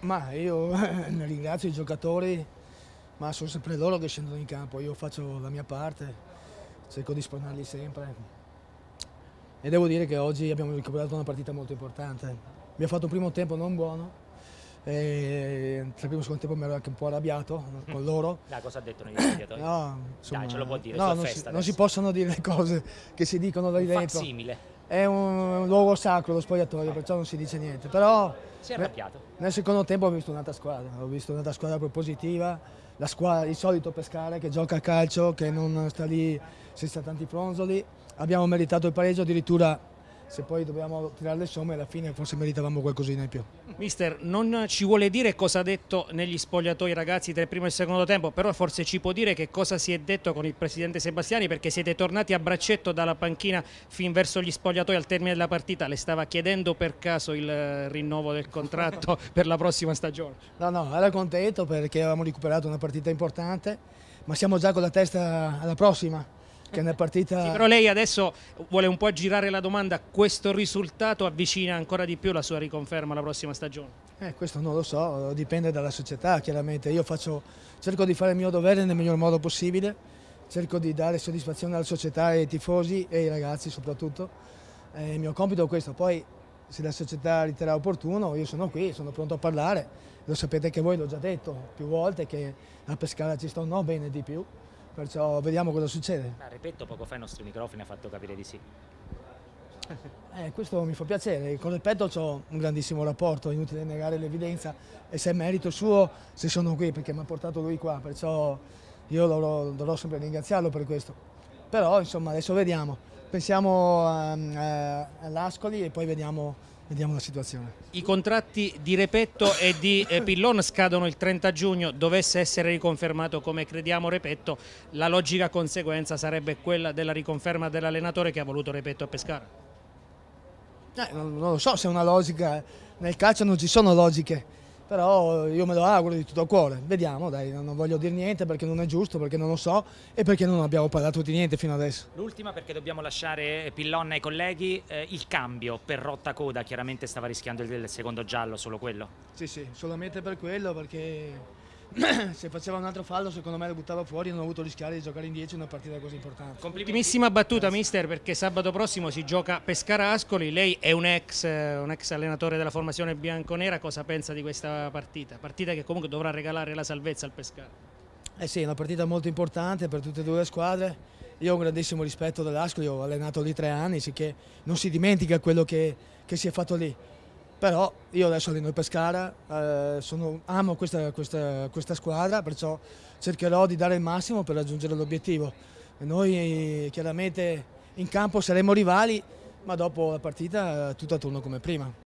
Ma io ringrazio i giocatori, ma sono sempre loro che scendono in campo, io faccio la mia parte, cerco di spronarli sempre. E devo dire che oggi abbiamo recuperato una partita molto importante. Mi ha fatto un primo tempo non buono, e tra il primo e secondo tempo mi ero anche un po' arrabbiato mm. con loro. Dai, cosa ha detto negli spogliatoi? No, insomma, Dai, ce lo può dire, no, non si, non, si, possono dire le cose che si dicono da dentro. Facsimile è un, un luogo sacro lo spogliatoio, perciò non si dice niente. Però si è arrabbiato. Nel secondo tempo ho visto un'altra squadra, ho visto un'altra squadra propositiva, la squadra, il solito Pescara che gioca a calcio, che non sta lì senza tanti fronzoli. Abbiamo meritato il pareggio, addirittura se poi dobbiamo tirare le somme alla fine forse meritavamo qualcosina in più. Mister, non ci vuole dire cosa ha detto negli spogliatoi ragazzi tra il primo e il secondo tempo, però forse ci può dire che cosa si è detto con il presidente Sebastiani perché siete tornati a braccetto dalla panchina fin verso gli spogliatoi al termine della partita, le stava chiedendo per caso il eh, rinnovo del contratto per la prossima stagione? No, no, era contento perché avevamo recuperato una partita importante, ma siamo già con la testa alla prossima che è una partita... sì, però lei adesso vuole un po' aggirare la domanda, questo risultato avvicina ancora di più la sua riconferma alla prossima stagione? Eh, questo non lo so, dipende dalla società chiaramente, io faccio, cerco di fare il mio dovere nel miglior modo possibile, cerco di dare soddisfazione alla società, ai tifosi e ai ragazzi soprattutto, eh, il mio compito è questo, poi se la società riterrà opportuno io sono qui, sono pronto a parlare, lo sapete che voi l'ho già detto più volte che a Pescara ci sto no bene di più perciò vediamo cosa succede. Ma ripeto, poco fa i nostri microfoni ha fatto capire di sì. Eh, questo mi fa piacere, con il petto ho un grandissimo rapporto, inutile negare l'evidenza e se è merito suo se sono qui perché mi ha portato lui qua, perciò io dovrò, dovrò sempre ringraziarlo per questo però insomma adesso vediamo, pensiamo ehm, eh, all'Ascoli e poi vediamo, vediamo la situazione. I contratti di Repetto e di eh, Pillon scadono il 30 giugno, dovesse essere riconfermato come crediamo Repetto, la logica conseguenza sarebbe quella della riconferma dell'allenatore che ha voluto Repetto a Pescara? Eh, non, lo so se è una logica, nel calcio non ci sono logiche, però io me lo auguro di tutto cuore, vediamo dai, non voglio dire niente perché non è giusto, perché non lo so e perché non abbiamo parlato di niente fino adesso. L'ultima perché dobbiamo lasciare Pillon ai colleghi, eh, il cambio per rotta coda chiaramente stava rischiando il secondo giallo, solo quello? Sì sì, solamente per quello perché se faceva un altro fallo secondo me lo buttava fuori e non ho avuto rischiare di giocare in 10 una partita così importante. Ultimissima battuta Grazie. mister perché sabato prossimo si gioca Pescara-Ascoli, lei è un ex, eh, un ex allenatore della formazione bianconera, cosa pensa di questa partita? Partita che comunque dovrà regalare la salvezza al Pescara. Eh sì, è una partita molto importante per tutte e due le squadre. Io ho un grandissimo rispetto dell'Ascoli, ho allenato lì tre anni, sicché non si dimentica quello che, che si è fatto lì però io adesso alleno il Pescara, eh, sono, amo questa, questa, questa, squadra, perciò cercherò di dare il massimo per raggiungere l'obiettivo. Noi chiaramente in campo saremo rivali, ma dopo la partita eh, tutto a turno come prima.